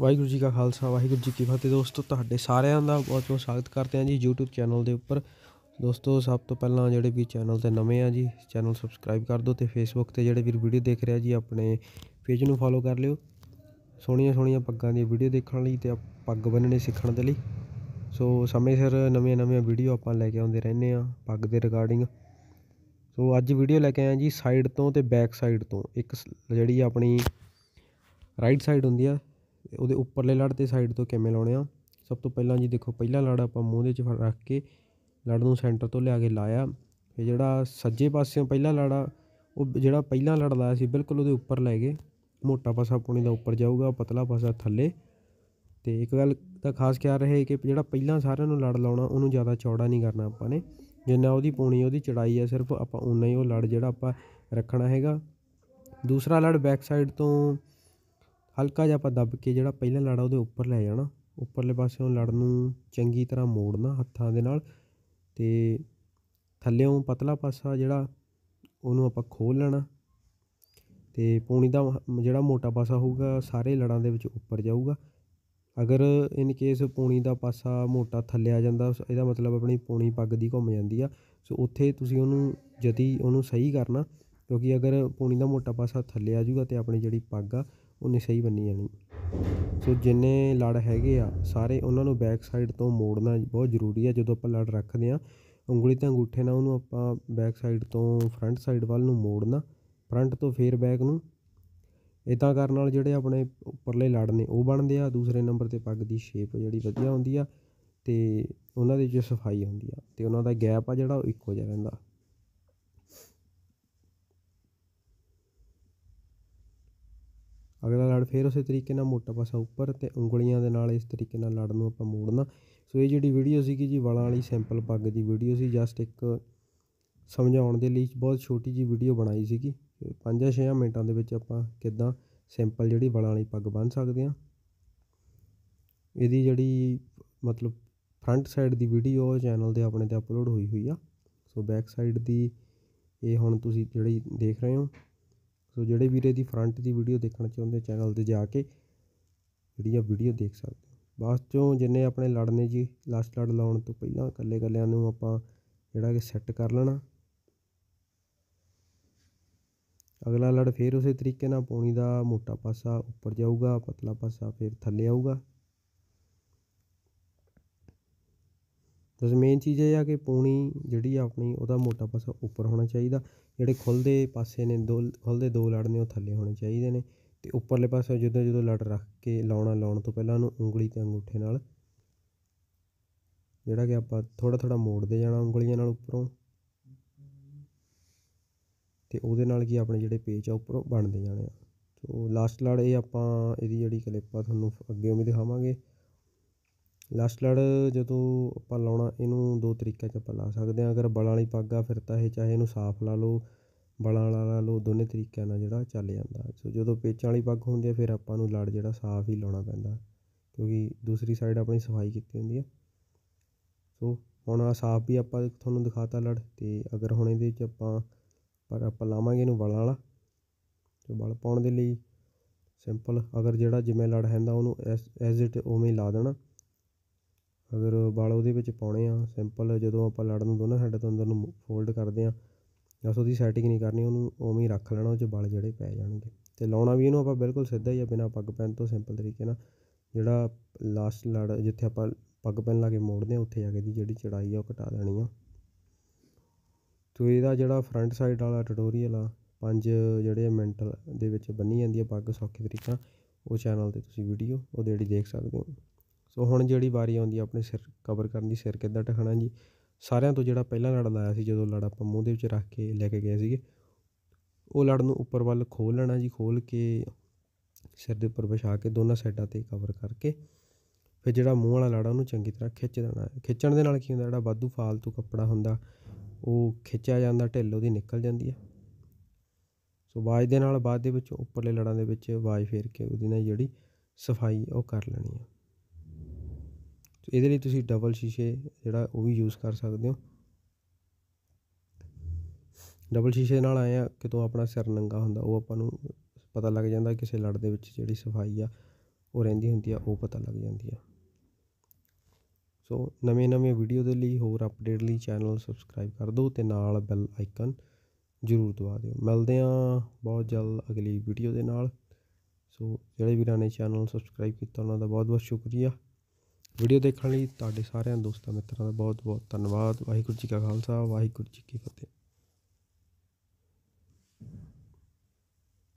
ਵਾਹਿਗੁਰੂ ਜੀ ਕਾ ਖਾਲਸਾ ਵਾਹਿਗੁਰੂ ਜੀ ਕੀ ਫਤਿਹ ਦੋਸਤੋ ਤੁਹਾਡੇ ਸਾਰਿਆਂ ਦਾ ਬਹੁਤ ਬਹੁਤ ਸਵਾਗਤ ਕਰਦੇ ਹਾਂ ਜੀ YouTube ਚੈਨਲ ਦੇ ਉੱਪਰ ਦੋਸਤੋ ਸਭ ਤੋਂ ਪਹਿਲਾਂ ਜਿਹੜੇ ਵੀ ਚੈਨਲ ਤੇ ਨਵੇਂ ਆ ਜੀ ਚੈਨਲ ਸਬਸਕ੍ਰਾਈਬ ਕਰ ਦਿਓ ਤੇ Facebook ਤੇ ਜਿਹੜੇ ਵੀਰ ਵੀਡੀਓ ਦੇਖ ਰਿਹਾ ਜੀ ਆਪਣੇ ਪੇਜ ਨੂੰ ਫੋਲੋ ਕਰ ਲਿਓ ਸੋਹਣੀਆਂ ਸੋਹਣੀਆਂ ਪੱਗਾਂ ਦੀ ਵੀਡੀਓ ਦੇਖਣ ਲਈ ਤੇ ਪੱਗ ਬੰਨਣੇ ਸਿੱਖਣ ਦੇ ਲਈ ਸੋ ਸਮੇਂ ਸਿਰ ਨਵੇਂ ਨਵੇਂ ਵੀਡੀਓ ਆਪਾਂ ਲੈ ਕੇ ਆਉਂਦੇ ਰਹਿੰਦੇ ਆ ਪੱਗ ਦੇ ਰਿਗਾਰਡਿੰਗ ਸੋ ਅੱਜ ਵੀਡੀਓ ਲੈ ਕੇ ਆਇਆ ਜੀ ਸਾਈਡ ਤੋਂ ਤੇ ਬੈਕ ਸਾਈਡ ਤੋਂ ਇੱਕ ਜਿਹੜੀ ਆਪਣੀ ਰਾਈਟ ਸਾਈਡ ਹੁੰਦੀ ਆ ਉਹਦੇ ਉੱਪਰਲੇ ਲੜ ਤੇ ਸਾਈਡ ਤੋਂ ਕਿਵੇਂ ਲਾਉਣੇ ਆ ਸਭ ਤੋਂ ਪਹਿਲਾਂ ਜੀ ਦੇਖੋ ਪਹਿਲਾ ਲੜ ਆਪਾਂ ਮੂੰਹ ਦੇ 'ਚ ਰੱਖ ਕੇ ਲੜ ਨੂੰ ਸੈਂਟਰ ਤੋਂ ਲਿਆ ਕੇ ਲਾਇਆ ਫਿਰ ਜਿਹੜਾ ਸੱਜੇ ਪਾਸਿਓਂ ਪਹਿਲਾ ਲੜਾ ਉਹ ਜਿਹੜਾ ਪਹਿਲਾ ਲੜ ਲਾਇਆ ਸੀ ਬਿਲਕੁਲ ਉਹਦੇ ਉੱਪਰ ਲੈ ਗਏ ਮੋਟਾ ਪਾਸਾ ਪੁਣੀ ਦਾ ਉੱਪਰ ਜਾਊਗਾ ਪਤਲਾ ਪਾਸਾ ਥੱਲੇ ਤੇ ਇੱਕ ਗੱਲ ਦਾ ਖਾਸ ਖਿਆਲ ਰਹੇ ਕਿ ਜਿਹੜਾ ਪਹਿਲਾਂ ਸਾਰਿਆਂ ਨੂੰ ਲੜ ਲਾਉਣਾ ਉਹਨੂੰ ਜ਼ਿਆਦਾ ਚੌੜਾ ਨਹੀਂ ਕਰਨਾ ਆਪਾਂ ਨੇ ਜਿੰਨਾ ਉਹਦੀ ਪੂਣੀ ਉਹਦੀ ਚੜਾਈ ਹੈ ਸਿਰਫ ਆਪਾਂ ਉਨਾ ਹੀ ਉਹ ਲੜ ਜਿਹੜਾ ਆਪਾਂ ਰੱਖਣਾ ਹੈਗਾ ਦੂਸਰਾ ਲੜ ਬੈਕ ਸਾਈਡ ਤੋਂ ਹਲਕਾ ਜਿਹਾ ਆਪਾਂ ਦੱਬ ਕੇ ਜਿਹੜਾ ਪਹਿਲਾ ਲੜਾ ਉਹਦੇ ਉੱਪਰ ਲੈ ਜਾਣਾ ਉੱਪਰਲੇ ਪਾਸਿਓਂ ਲੜ ਨੂੰ ਚੰਗੀ ਤਰ੍ਹਾਂ ਮੋੜਨਾ ਹੱਥਾਂ ਦੇ ਨਾਲ ਤੇ ਥੱਲੇੋਂ ਪਤਲਾ ਪਾਸਾ ਜਿਹੜਾ ਉਹਨੂੰ ਆਪਾਂ ਖੋਲ ਲੈਣਾ ਤੇ ਪੂਣੀ ਦਾ ਜਿਹੜਾ ਮੋਟਾ ਪਾਸਾ ਹੋਊਗਾ ਸਾਰੇ ਲੜਾਂ ਦੇ ਵਿੱਚ ਉੱਪਰ ਜਾਊਗਾ ਅਗਰ ਇਨ ਕੇਸ ਪੂਣੀ ਦਾ ਪਾਸਾ ਮੋਟਾ ਥੱਲੇ ਆ ਜਾਂਦਾ ਇਹਦਾ ਮਤਲਬ ਆਪਣੀ ਪੂਣੀ ਪੱਗ ਦੀ ਘੁੰਮ ਜਾਂਦੀ ਆ ਸੋ ਉੱਥੇ ਤੁਸੀਂ ਉਹਨੂੰ ਜਦੀ ਉਹਨੂੰ ਸਹੀ ਕਰਨਾ ਕਿਉਂਕਿ ਅਗਰ ਪੂਣੀ ਦਾ ਮੋਟਾ ਪਾਸਾ ਥੱਲੇ ਆ ਜਾਊਗਾ ਤੇ ਆਪਣੀ ਜਿਹੜੀ ਪੱਗ ਆ ਉਹਨੇ ਸਹੀ ਬੰਨੀ ਜਾਣੀ ਸੋ ਜਿੰਨੇ ਲੜ ਹੈਗੇ ਆ ਸਾਰੇ ਉਹਨਾਂ ਨੂੰ ਬੈਕ ਸਾਈਡ ਤੋਂ ਮੋੜਨਾ ਬਹੁਤ ਜ਼ਰੂਰੀ ਆ ਜਦੋਂ ਆਪਾਂ ਲੜ ਰੱਖਦੇ ਆ ਉਂਗਲੀ ਤਾਂ ਅੰਗੂਠੇ ਨਾਲ ਉਹਨੂੰ ਆਪਾਂ ਬੈਕ ਸਾਈਡ ਤੋਂ ਫਰੰਟ ਸਾਈਡ ਵੱਲ ਨੂੰ ਮੋੜਨਾ ਫਰੰਟ ਤੋਂ ਫੇਰ ਬੈਕ ਨੂੰ ਇਦਾਂ ਕਰਨ ਨਾਲ ਜਿਹੜੇ ਆਪਣੇ ਉੱਪਰਲੇ ਲੜ ਨੇ ਉਹ ਬਣਦੇ ਆ ਦੂਸਰੇ ਨੰਬਰ 'ਤੇ ਪੱਗ ਦੀ ਸ਼ੇਪ ਜਿਹੜੀ ਵਧੀਆ ਹੁੰਦੀ ਆ ਤੇ ਉਹਨਾਂ ਦੀ ਜੋ ਸਫਾਈ ਹੁੰਦੀ ਆ ਤੇ ਉਹਨਾਂ ਦਾ ਗੈਪ ਆ ਜਿਹੜਾ ਉਹ ਇੱਕੋ ਜਿਹਾ ਰਹਿੰਦਾ ਅਗਲਾ ਲੜ ਫਿਰ ਉਸੇ ਤਰੀਕੇ ਨਾਲ ਮੋਟਾ ਪਾਸਾ ਉੱਪਰ ਤੇ ਉਂਗਲੀਆਂ ਦੇ ਨਾਲ ਇਸ ਤਰੀਕੇ ਨਾਲ ਲੜ ਨੂੰ ਆਪਾਂ ਮੋੜਨਾ ਸੋ ਇਹ ਜਿਹੜੀ ਵੀਡੀਓ ਸੀਗੀ ਜੀ ਵਾਲਾਂ ਵਾਲੀ ਸਿੰਪਲ ਪੱਗ ਦੀ ਵੀਡੀਓ ਸੀ ਜਸਟ ਇੱਕ ਸਮਝਾਉਣ ਦੇ ਲਈ ਬਹੁਤ ਛੋਟੀ ਜੀ ਵੀਡੀਓ ਬਣਾਈ ਸੀਗੀ 5-6 ਮਿੰਟਾਂ ਦੇ ਵਿੱਚ ਆਪਾਂ ਕਿਦਾਂ ਸਿੰਪਲ ਜਿਹੜੀ ਵਾਲਾਂ ਵਾਲੀ ਪੱਗ ਬੰਨ ਸਕਦੇ ਆ ਇਹਦੀ ਜਿਹੜੀ ਮਤਲਬ ਫਰੰਟ ਸਾਈਡ ਦੀ ਵੀਡੀਓ ਚੈਨਲ ਦੇ ਆਪਣੇ ਤੇ ਅਪਲੋਡ ਹੋਈ ਹੋਈ ਆ ਸੋ ਬੈਕ ਸਾਈਡ ਦੀ ਇਹ ਹੁਣ ਤੁਸੀਂ ਜਿਹੜੀ ਦੇਖ ਰਹੇ ਹੋ ਸੋ ਜਿਹੜੇ ਵੀਰੇ ਦੀ ਫਰੰਟ ਦੀ ਵੀਡੀਓ ਦੇਖਣਾ ਚਾਹੁੰਦੇ ਚੈਨਲ ਤੇ ਜਾ ਕੇ ਜਿਹੜੀ ਆ ਵੀਡੀਓ ਦੇਖ ਸਕਦੇ ਹੋ ਬਾਅਦ ਚੋਂ ਜਿੰਨੇ ਆਪਣੇ ਲੜਨੇ ਜੀ ਲਾਸਟ ਲੜ ਲਾਉਣ ਤੋਂ ਪਹਿਲਾਂ ਇਕੱਲੇ ਇਕੱਲਿਆਂ ਨੂੰ ਆਪਾਂ ਜਿਹੜਾ ਕਿ ਸੈੱਟ ਕਰ ਲੈਣਾ ਅਗਲਾ ਲੜ ਫੇਰ ਉਸੇ ਤਰੀਕੇ ਨਾਲ ਪੌਣੀ ਦਾ ਮੋਟਾ ਪਾਸਾ ਉੱਪਰ ਜਾਊਗਾ ਪਤਲਾ ਪਾਸਾ ਫੇਰ ਥੱਲੇ ਆਊਗਾ ਤਾਂ ਮੇਨ ਚੀਜ਼ ਇਹ ਆ ਕਿ ਪੂਣੀ ਜਿਹੜੀ ਆ ਆਪਣੀ ਉਹਦਾ ਮੋਟਾ ਪਾਸਾ ਉੱਪਰ ਹੋਣਾ ਚਾਹੀਦਾ ਜਿਹੜੇ ਖੁੱਲਦੇ ਪਾਸੇ ਨੇ ਦੋ ਖੁੱਲਦੇ ਦੋ ਲੜ ਨੇ ਉਹ ਥੱਲੇ ਹੋਣੇ ਚਾਹੀਦੇ ਨੇ ਤੇ ਉੱਪਰਲੇ ਪਾਸੇ ਜਦੋਂ ਜਦੋਂ ਲੜ ਰੱਖ ਕੇ ਲਾਉਣਾ ਲਾਉਣ ਤੋਂ ਪਹਿਲਾਂ ਉਹਨੂੰ ਉਂਗਲੀ ਤੇ ਅੰਗੂਠੇ ਨਾਲ ਜਿਹੜਾ ਕਿ ਆਪਾਂ ਥੋੜਾ ਥੋੜਾ ਮੋੜਦੇ ਜਾਣਾ ਉਂਗਲੀਆਂ ਨਾਲ ਉੱਪਰੋਂ ਤੇ ਉਹਦੇ ਨਾਲ ਕੀ ਆਪਣੇ ਜਿਹੜੇ ਪੇਚ ਆ ਉੱਪਰੋਂ ਬਣਦੇ ਜਾਣੇ ਆ ਸੋ ਲਾਸਟ ਲੜ ਇਹ ਆਪਾਂ ਇਹਦੀ ਜਿਹੜੀ ਕਲਿੱਪ ਆ ਤੁਹਾਨੂੰ ਅੱਗੇ ਵੀ ਦਿਖਾਵਾਂਗੇ ਲਸਲੜ ਲੜ ਜਦੋਂ ਆਪਾਂ ਲਾਉਣਾ ਇਹਨੂੰ ਦੋ ਤਰੀਕਿਆਂ 'ਚ ਆਪਾਂ ਲਾ ਸਕਦੇ ਹਾਂ ਅਗਰ ਬਲਾਂ ਵਾਲੀ ਪੱਗ ਆ ਫਿਰ ਤਾਂ ਇਹ ਚਾਹੇ ਇਹਨੂੰ ਸਾਫ਼ ਲਾ ਲਓ ਬਲਾਂ ਵਾਲਾ ਲਾ ਲਓ ਦੋਨੇ ਤਰੀਕਿਆਂ ਨਾਲ ਜਿਹੜਾ ਚੱਲ ਜਾਂਦਾ ਸੋ ਜਦੋਂ ਪੇਚਾਂ ਵਾਲੀ ਪੱਗ ਹੁੰਦੀ ਹੈ ਫਿਰ ਆਪਾਂ ਨੂੰ ਲੜ ਜਿਹੜਾ ਸਾਫ਼ ਹੀ ਲਾਉਣਾ ਪੈਂਦਾ ਕਿਉਂਕਿ ਦੂਸਰੀ ਸਾਈਡ ਆਪਣੀ ਸਫਾਈ ਕੀਤੀ ਹੁੰਦੀ ਹੈ ਸੋ ਹੁਣ ਆ ਸਾਫ਼ ਵੀ ਆਪਾਂ ਤੁਹਾਨੂੰ ਦਿਖਾਤਾ ਲੜ ਤੇ ਅਗਰ ਹੁਣ ਇਹਦੇ ਵਿੱਚ ਆਪਾਂ ਪਰ ਆਪਾਂ ਲਾਵਾਂਗੇ ਇਹਨੂੰ ਬਲਾਂ ਵਾਲਾ ਤੇ ਬਲ ਪਾਉਣ ਦੇ ਲਈ ਸਿੰਪਲ ਅਗਰ ਜਿਹੜਾ ਜਿਵੇਂ ਲੜ ਹੈਂਦਾ ਉਹਨੂੰ ਐਜ਼ ਇਟ ਉਵੇਂ ਹੀ ਲਾ ਦੇਣਾ ਅਗਰ ਵਾਲ ਉਹਦੇ ਵਿੱਚ ਪਾਉਣੇ ਆ ਸਿੰਪਲ ਜਦੋਂ ਆਪਾਂ ਲੜ ਨੂੰ ਦੋਨਾਂ ਸਾਈਡਾਂ ਤੋਂ ਅੰਦਰ ਨੂੰ ਫੋਲਡ ਕਰਦੇ ਆ ਬਸ ਉਹਦੀ ਸੈਟਿੰਗ ਨਹੀਂ ਕਰਨੀ ਉਹਨੂੰ ਉਵੇਂ ਹੀ ਰੱਖ ਲੈਣਾ ਉਹ 'ਚ ਵਾਲ ਜਿਹੜੇ ਪੈ ਜਾਣਗੇ ਤੇ ਲਾਉਣਾ ਵੀ ਇਹਨੂੰ ਆਪਾਂ ਬਿਲਕੁਲ ਸਿੱਧਾ ਹੀ ਆ ਬਿਨਾ ਪੱਗ ਪੈਨ ਤੋਂ ਸਿੰਪਲ ਤਰੀਕੇ ਨਾਲ ਜਿਹੜਾ ਲਾਸਟ ਲੜ ਜਿੱਥੇ ਆਪਾਂ ਪੱਗ ਪੈਨ ਲਾ ਕੇ ਮੋੜਦੇ ਆ ਉੱਥੇ ਜਾ ਕੇ ਦੀ ਜਿਹੜੀ ਚੜਾਈ ਆ ਉਹ ਘਟਾ ਦੇਣੀ ਆ ਤੋ ਇਹਦਾ ਜਿਹੜਾ ਫਰੰਟ ਸਾਈਡ ਵਾਲਾ ਟਿਊਟੋਰੀਅਲ ਆ ਪੰਜ ਜਿਹੜੇ ਮੈਂਟਲ ਦੇ ਵਿੱਚ ਬੰਨੀ ਜਾਂਦੀ ਆ ਪੱਗ ਸੌਖੇ ਤਰੀਕਾ ਉਹ ਚੈਨਲ ਤੇ ਤੁਸੀਂ ਵੀਡੀਓ ਉਹ ਜਿਹੜੀ ਦੇਖ ਸਕਦੇ ਹੋ ਸੋ ਹੁਣ ਜਿਹੜੀ ਵਾਰੀ ਆਉਂਦੀ ਆ ਆਪਣੇ ਸਿਰ ਕਵਰ ਕਰਨ ਦੀ ਸਿਰ ਕਿੱਦਾਂ ਟਖਣਾ ਜੀ ਸਾਰਿਆਂ ਤੋਂ ਜਿਹੜਾ ਪਹਿਲਾ ਲੜ ਲਾਇਆ ਸੀ ਜਦੋਂ ਲੜ ਆਪਾਂ ਮੂੰਹ ਦੇ ਵਿੱਚ ਰੱਖ ਕੇ ਲੈ ਕੇ ਗਏ ਸੀਗੇ ਉਹ ਲੜ ਨੂੰ ਉੱਪਰ ਵੱਲ ਖੋਲ ਲੈਣਾ ਜੀ ਖੋਲ ਕੇ ਸਿਰ ਦੇ ਉੱਪਰ ਵਿਛਾ ਕੇ ਦੋਨਾਂ ਸਾਈਡਾਂ ਤੇ ਕਵਰ ਕਰਕੇ ਫਿਰ ਜਿਹੜਾ ਮੂੰਹ ਵਾਲਾ ਲੜਾ ਉਹਨੂੰ ਚੰਗੀ ਤਰ੍ਹਾਂ ਖਿੱਚ ਦੇਣਾ ਖਿੱਚਣ ਦੇ ਨਾਲ ਕੀ ਹੁੰਦਾ ਜਿਹੜਾ ਬਾਧੂ ਫਾਲਤੂ ਕੱਪੜਾ ਹੁੰਦਾ ਉਹ ਖਿੱਚਿਆ ਜਾਂਦਾ ਢਿੱਲ ਉਹਦੀ ਨਿਕਲ ਜਾਂਦੀ ਹੈ ਸੋ ਬਾਜ ਦੇ ਨਾਲ ਬਾਅਦ ਦੇ ਵਿੱਚ ਉੱਪਰਲੇ ਲੜਾਂ ਦੇ ਵਿੱਚ ਬਾਜ ਫੇਰ ਕੇ ਉਹਦੀ ਨਾਲ ਜਿਹੜੀ ਸਫਾਈ ਉਹ ਕਰ ਲੈਣੀ ਹੈ ਇਹਦੇ ਲਈ ਤੁਸੀਂ ਡਬਲ ਸ਼ੀਸ਼ੇ ਜਿਹੜਾ ਉਹ ਵੀ ਯੂਜ਼ ਕਰ ਸਕਦੇ ਹੋ ਡਬਲ ਸ਼ੀਸ਼ੇ ਨਾਲ ਆਏ ਆ ਤੋਂ ਆਪਣਾ ਸਿਰ ਨੰਗਾ ਹੁੰਦਾ ਉਹ ਆਪਾਂ ਨੂੰ ਪਤਾ ਲੱਗ ਜਾਂਦਾ ਕਿਸੇ ਲੜ ਦੇ ਵਿੱਚ ਜਿਹੜੀ ਸਫਾਈ ਆ ਉਹ ਰਹਿੰਦੀ ਹੁੰਦੀ ਆ ਉਹ ਪਤਾ ਲੱਗ ਜਾਂਦੀ ਆ ਸੋ ਨਵੇਂ ਨਵੇਂ ਵੀਡੀਓ ਦੇ ਲਈ ਹੋਰ ਅਪਡੇਟ ਲਈ ਚੈਨਲ ਸਬਸਕ੍ਰਾਈਬ ਕਰ ਦਿਓ ਤੇ ਨਾਲ ਬੈਲ ਆਈਕਨ ਜ਼ਰੂਰ ਦਬਾ ਦਿਓ ਮਿਲਦੇ ਆ ਬਹੁਤ ਜਲਦ ਅਗਲੀ ਵੀਡੀਓ ਦੇ ਨਾਲ ਸੋ ਜਿਹੜੇ ਵੀਰਾਂ ਨੇ ਚੈਨਲ ਸਬਸਕ੍ਰਾਈਬ ਕੀਤਾ ਉਹਨਾਂ ਦਾ ਬਹੁਤ ਬਹੁਤ ਸ਼ੁਕਰੀਆ ਵੀਡੀਓ ਦੇਖਣ ਲਈ ਤੁਹਾਡੇ ਸਾਰਿਆਂ ਦੋਸਤਾਂ ਮਿੱਤਰਾਂ ਦਾ ਬਹੁਤ ਬਹੁਤ ਧੰਨਵਾਦ ਵਾਹਿਗੁਰੂ ਜੀ ਕਾ ਖਾਲਸਾ ਵਾਹਿਗੁਰੂ ਜੀ ਕੀ ਫਤਿਹ